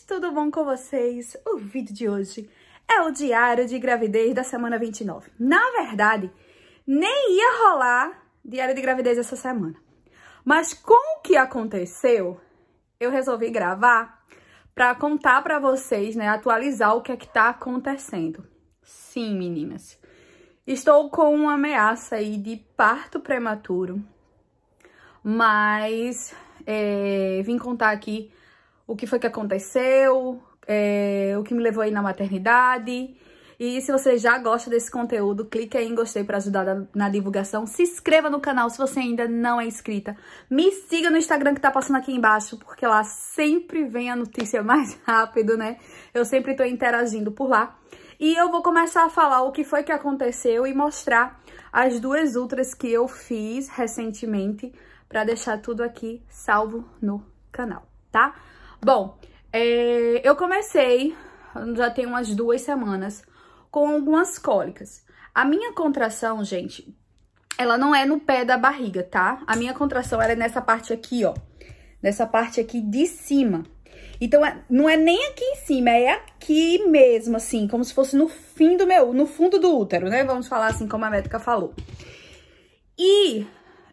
tudo bom com vocês? O vídeo de hoje é o diário de gravidez da semana 29. Na verdade, nem ia rolar diário de gravidez essa semana. Mas com o que aconteceu, eu resolvi gravar para contar para vocês, né, atualizar o que é que tá acontecendo. Sim, meninas. Estou com uma ameaça aí de parto prematuro, mas é, vim contar aqui o que foi que aconteceu, é, o que me levou aí na maternidade. E se você já gosta desse conteúdo, clique aí em gostei para ajudar na, na, divulgação. Se inscreva no canal se você ainda não é inscrita. Me siga no Instagram que tá passando aqui embaixo, porque lá sempre vem a notícia mais rápido, né? Eu sempre tô interagindo por lá. E eu vou começar a falar o que foi que aconteceu e mostrar as duas ultras que eu fiz recentemente para deixar tudo aqui salvo no canal, tá? Bom, é, eu comecei, já tem umas duas semanas, com algumas cólicas. A minha contração, gente, ela não é no pé da barriga, tá? A minha contração, ela é nessa parte aqui, ó. Nessa parte aqui de cima. Então, é, não é nem aqui em cima, é aqui mesmo, assim, como se fosse no fim do meu, no fundo do útero, né? Vamos falar assim, como a médica falou. E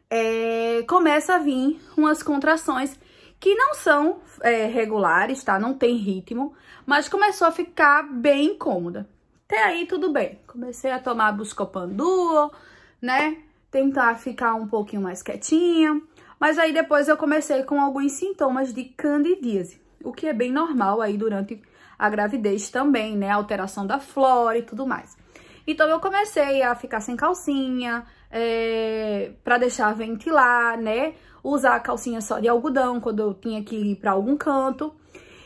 é, começa a vir umas contrações que não são é, regulares, tá? Não tem ritmo, mas começou a ficar bem incômoda. Até aí tudo bem. Comecei a tomar Buscopan Duo, né? Tentar ficar um pouquinho mais quietinha. Mas aí depois eu comecei com alguns sintomas de candidíase, o que é bem normal aí durante a gravidez também, né? Alteração da flora e tudo mais. Então eu comecei a ficar sem calcinha, é, para deixar ventilar, né? usar a calcinha só de algodão quando eu tinha que ir para algum canto.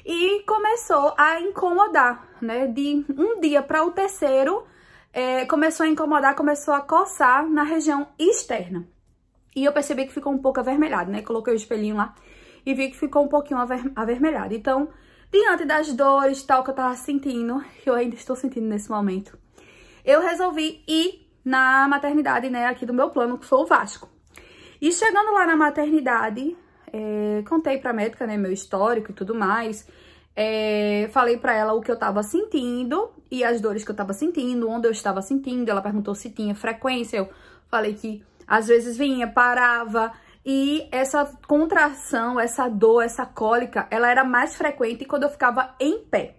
E começou a incomodar, né? De um dia para o terceiro, é, começou a incomodar, começou a coçar na região externa. E eu percebi que ficou um pouco avermelhado, né? Coloquei o espelhinho lá e vi que ficou um pouquinho aver avermelhado. Então, diante das dores tal que eu tava sentindo, que eu ainda estou sentindo nesse momento, eu resolvi ir na maternidade, né, aqui do meu plano, que foi o Vasco. E chegando lá na maternidade, é, contei pra médica, né, meu histórico e tudo mais. É, falei pra ela o que eu tava sentindo e as dores que eu tava sentindo, onde eu estava sentindo. Ela perguntou se tinha frequência. Eu falei que às vezes vinha, parava. E essa contração, essa dor, essa cólica, ela era mais frequente quando eu ficava em pé.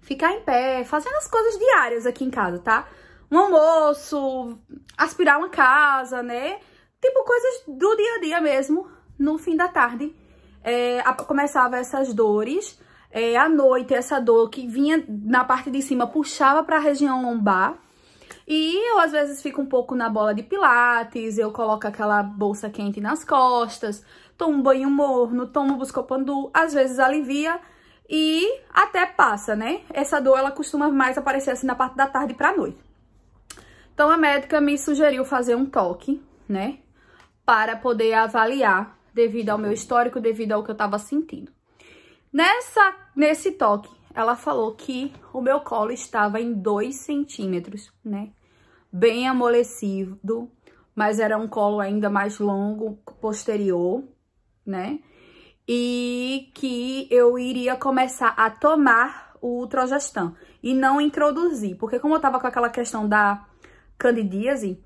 Ficar em pé, fazendo as coisas diárias aqui em casa, tá? Um almoço, aspirar uma casa, né? tipo coisas do dia a dia mesmo, no fim da tarde, é, a, começava essas dores, é, à noite essa dor que vinha na parte de cima puxava para a região lombar, e eu às vezes fico um pouco na bola de pilates, eu coloco aquela bolsa quente nas costas, tomo um banho morno, tomo buscopandu, às vezes alivia e até passa, né? Essa dor ela costuma mais aparecer assim na parte da tarde para noite. Então a médica me sugeriu fazer um toque, né? para poder avaliar devido ao meu histórico, devido ao que eu estava sentindo. Nessa, nesse toque, ela falou que o meu colo estava em 2 centímetros, né? Bem amolecido, mas era um colo ainda mais longo, posterior, né? E que eu iria começar a tomar o Trogestan e não introduzir, porque como eu tava com aquela questão da candidíase,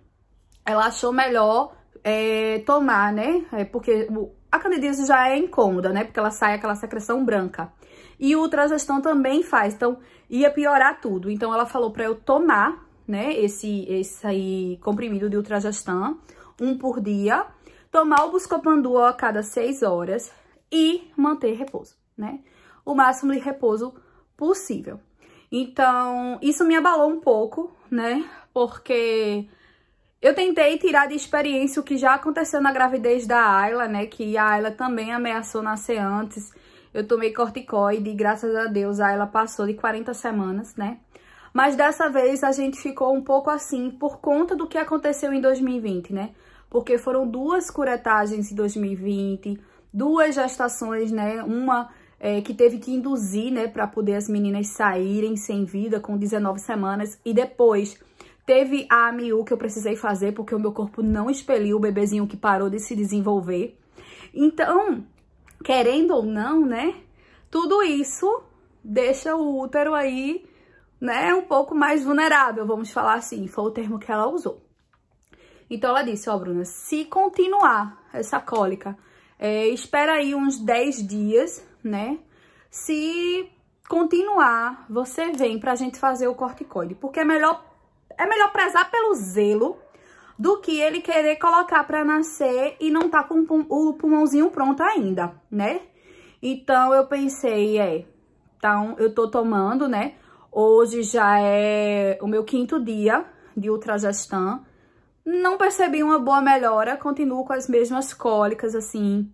ela achou melhor é, tomar, né? É porque a candidíase já é incômoda, né? Porque ela sai aquela secreção branca. E o ultragestão também faz, então ia piorar tudo. Então ela falou para eu tomar, né, esse, esse aí comprimido de ultragestão, um por dia, tomar o buscopanduol a cada seis horas e manter repouso, né? O máximo de repouso possível. Então, isso me abalou um pouco, né? Porque eu tentei tirar de experiência o que já aconteceu na gravidez da Ayla, né? Que a Ayla também ameaçou nascer antes. Eu tomei corticoide e graças a Deus a Ayla passou de 40 semanas, né? Mas dessa vez a gente ficou um pouco assim por conta do que aconteceu em 2020, né? Porque foram duas curetagens em 2020, duas gestações, né? Uma é, que teve que induzir, né, para poder as meninas saírem sem vida com 19 semanas e depois Teve a AMIU que eu precisei fazer porque o meu corpo não expeliu o bebezinho que parou de se desenvolver. Então, querendo ou não, né? Tudo isso deixa o útero aí, né, um pouco mais vulnerável, vamos falar assim, foi o termo que ela usou. Então ela disse, ó, oh, Bruna, se continuar essa cólica, é, espera aí uns 10 dias, né? Se continuar, você vem pra gente fazer o corticoide, porque é melhor é melhor prezar pelo zelo do que ele querer colocar para nascer e não tá com o pulmãozinho pronto ainda, né? Então, eu pensei, é, então eu tô tomando, né? Hoje já é o meu quinto dia de ultragestan. Não percebi uma boa melhora, continuo com as mesmas cólicas, assim.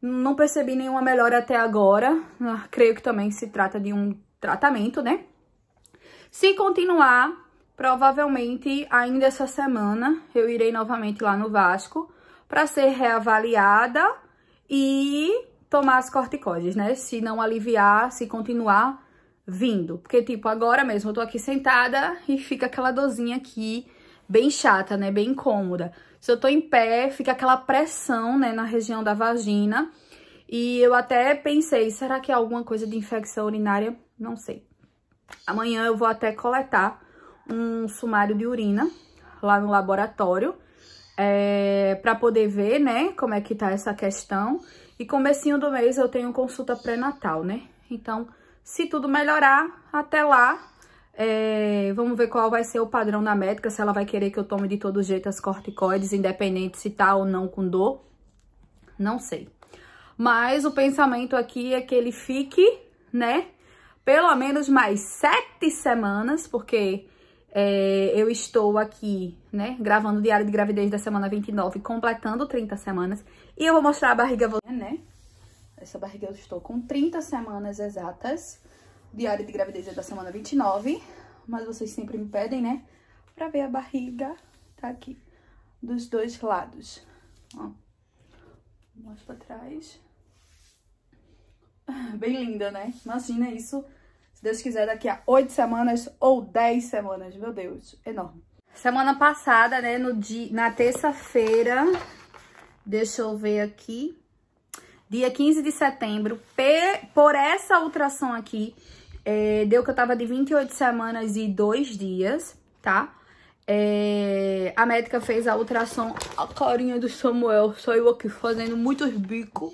Não percebi nenhuma melhora até agora. Ah, creio que também se trata de um tratamento, né? Se continuar, Provavelmente, ainda essa semana, eu irei novamente lá no Vasco para ser reavaliada e tomar as corticoides, né? Se não aliviar, se continuar vindo. Porque, tipo, agora mesmo eu tô aqui sentada e fica aquela dorzinha aqui bem chata, né? Bem incômoda. Se eu tô em pé, fica aquela pressão, né? Na região da vagina. E eu até pensei, será que é alguma coisa de infecção urinária? Não sei. Amanhã eu vou até coletar um sumário de urina lá no laboratório, é, para poder ver, né, como é que tá essa questão. E comecinho do mês eu tenho consulta pré-natal, né? Então, se tudo melhorar, até lá, é, vamos ver qual vai ser o padrão da médica, se ela vai querer que eu tome de todo jeito as corticoides, independente se tá ou não com dor, não sei. Mas o pensamento aqui é que ele fique, né, pelo menos mais sete semanas, porque é, eu estou aqui, né, gravando o diário de gravidez da semana 29, completando 30 semanas. E eu vou mostrar a barriga, né? Essa barriga eu estou com 30 semanas exatas. diário de gravidez é da semana 29. Mas vocês sempre me pedem, né? Pra ver a barriga. Tá aqui. Dos dois lados. Ó. Mostra pra trás. Ah, bem linda, né? Imagina isso Deus quiser, daqui a oito semanas ou dez semanas. Meu Deus, enorme. Semana passada, né, no dia, na terça-feira, deixa eu ver aqui, dia 15 de setembro, por essa ultrassom aqui, é, deu que eu tava de 28 semanas e dois dias, tá? É, a médica fez a ultrassom, a carinha do Samuel, só eu aqui fazendo muitos bicos.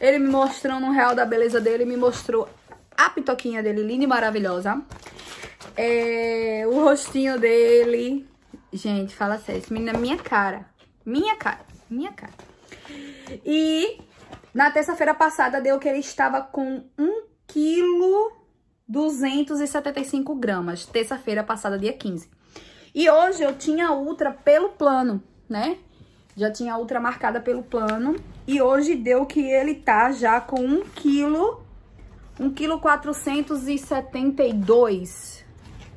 Ele me mostrou no real da beleza dele, me mostrou a pitoquinha dele linda e maravilhosa. É, o rostinho dele. Gente, fala sério, esse menino é minha cara. Minha cara, minha cara. E na terça-feira passada deu que ele estava com 1,275 quilo gramas. Terça-feira passada, dia 15. E hoje eu tinha ultra pelo plano, né? Já tinha ultra marcada pelo plano. E hoje deu que ele tá já com 1,275 quilo 1,472 kg,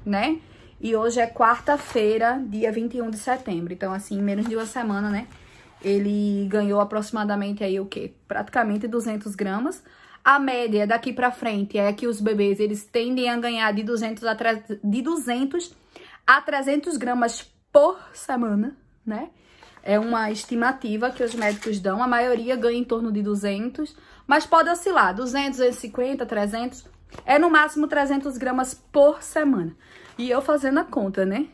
né? E hoje é quarta-feira, dia 21 de setembro. Então, assim, em menos de uma semana, né? Ele ganhou aproximadamente aí o quê? Praticamente 200 gramas. A média daqui pra frente é que os bebês, eles tendem a ganhar de 200 a, de 200 a 300 gramas por semana, né? É uma estimativa que os médicos dão, a maioria ganha em torno de 200, mas pode oscilar, 200, 250, 300, é no máximo 300 gramas por semana. E eu fazendo a conta, né?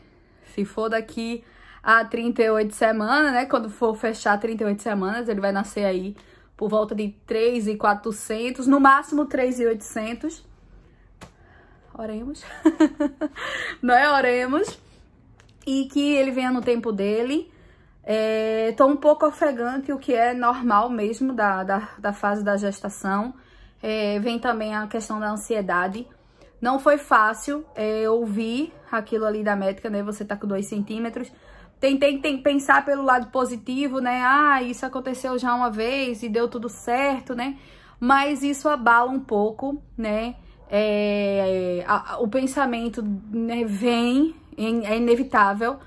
Se for daqui a 38 semanas, né? Quando for fechar 38 semanas, ele vai nascer aí por volta de 3,400, no máximo 3,800. Oremos. Não é? Oremos. E que ele venha no tempo dele Estou é, um pouco ofegante, o que é normal mesmo da, da, da fase da gestação. É, vem também a questão da ansiedade. Não foi fácil é, ouvir aquilo ali da médica, né? Você tá com dois centímetros. Tentei tem, pensar pelo lado positivo, né? Ah, isso aconteceu já uma vez e deu tudo certo, né? Mas isso abala um pouco, né? É, a, a, o pensamento né, vem, é inevitável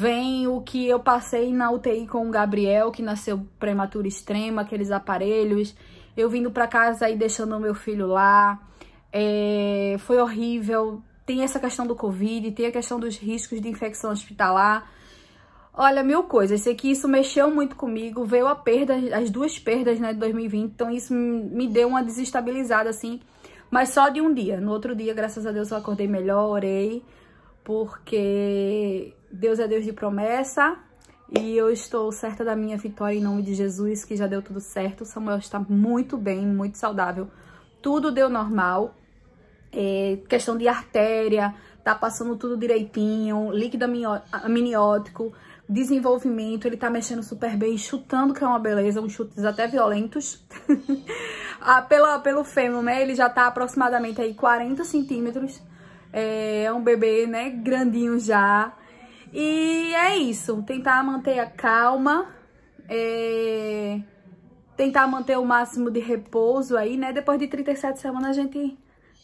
Vem o que eu passei na UTI com o Gabriel, que nasceu prematura extrema, aqueles aparelhos. Eu vindo para casa e deixando o meu filho lá. É, foi horrível. Tem essa questão do Covid, tem a questão dos riscos de infecção hospitalar. Olha, mil coisas. Sei que isso mexeu muito comigo. Veio a perda, as duas perdas, né, de 2020. Então, isso me deu uma desestabilizada, assim. Mas só de um dia. No outro dia, graças a Deus, eu acordei melhor, orei. Porque Deus é Deus de promessa e eu estou certa da minha vitória em nome de Jesus, que já deu tudo certo. Samuel está muito bem, muito saudável. Tudo deu normal. É, questão de artéria, tá passando tudo direitinho, líquido amniótico, desenvolvimento, ele tá mexendo super bem, chutando, que é uma beleza, uns chutes até violentos. ah, pela, pelo fêmur, né, ele já tá aproximadamente aí 40 centímetros, é, é um bebê, né, grandinho já, e é isso, tentar manter a calma, é... tentar manter o máximo de repouso aí, né? Depois de 37 semanas a gente,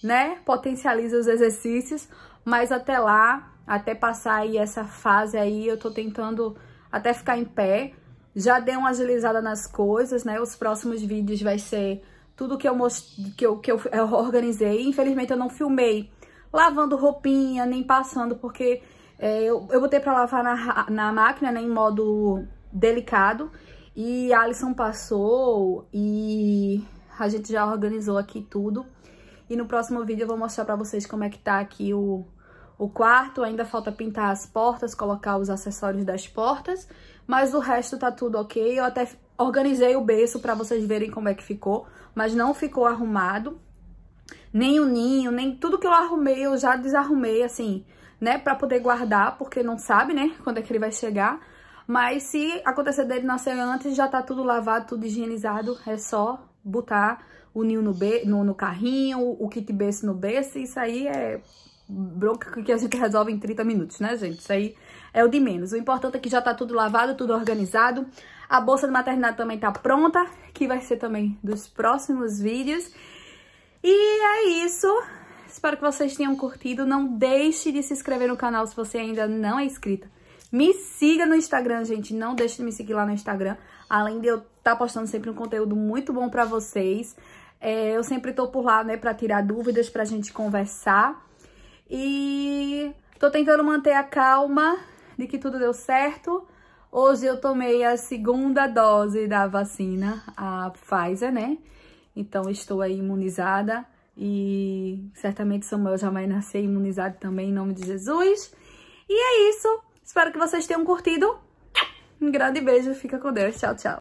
né, potencializa os exercícios, mas até lá, até passar aí essa fase aí, eu tô tentando até ficar em pé. Já dei uma agilizada nas coisas, né? Os próximos vídeos vai ser tudo que eu, most... que eu, que eu organizei. Infelizmente eu não filmei lavando roupinha, nem passando, porque é, eu, eu botei pra lavar na, na máquina, né, em modo delicado. E a Alison passou e a gente já organizou aqui tudo. E no próximo vídeo eu vou mostrar pra vocês como é que tá aqui o, o quarto. Ainda falta pintar as portas, colocar os acessórios das portas. Mas o resto tá tudo ok. Eu até organizei o berço pra vocês verem como é que ficou. Mas não ficou arrumado. Nem o ninho, nem tudo que eu arrumei, eu já desarrumei, assim né, para poder guardar, porque não sabe, né, quando é que ele vai chegar. Mas se acontecer dele nascer antes, já tá tudo lavado, tudo higienizado, é só botar o ninho no, be no, no carrinho, o kit berço no berço, isso aí é bronca que a gente resolve em 30 minutos, né, gente? Isso aí é o de menos. O importante é que já tá tudo lavado, tudo organizado. A bolsa de maternidade também tá pronta, que vai ser também dos próximos vídeos. E é isso. Espero que vocês tenham curtido. Não deixe de se inscrever no canal se você ainda não é inscrita. Me siga no Instagram, gente. Não deixe de me seguir lá no Instagram. Além de eu estar tá postando sempre um conteúdo muito bom pra vocês. É, eu sempre tô por lá, né, pra tirar dúvidas, pra gente conversar. E tô tentando manter a calma de que tudo deu certo. Hoje eu tomei a segunda dose da vacina, a Pfizer, né? Então estou aí imunizada. E certamente Samuel já vai nascer imunizado também em nome de Jesus. E é isso. Espero que vocês tenham curtido. Um grande beijo. Fica com Deus. Tchau, tchau.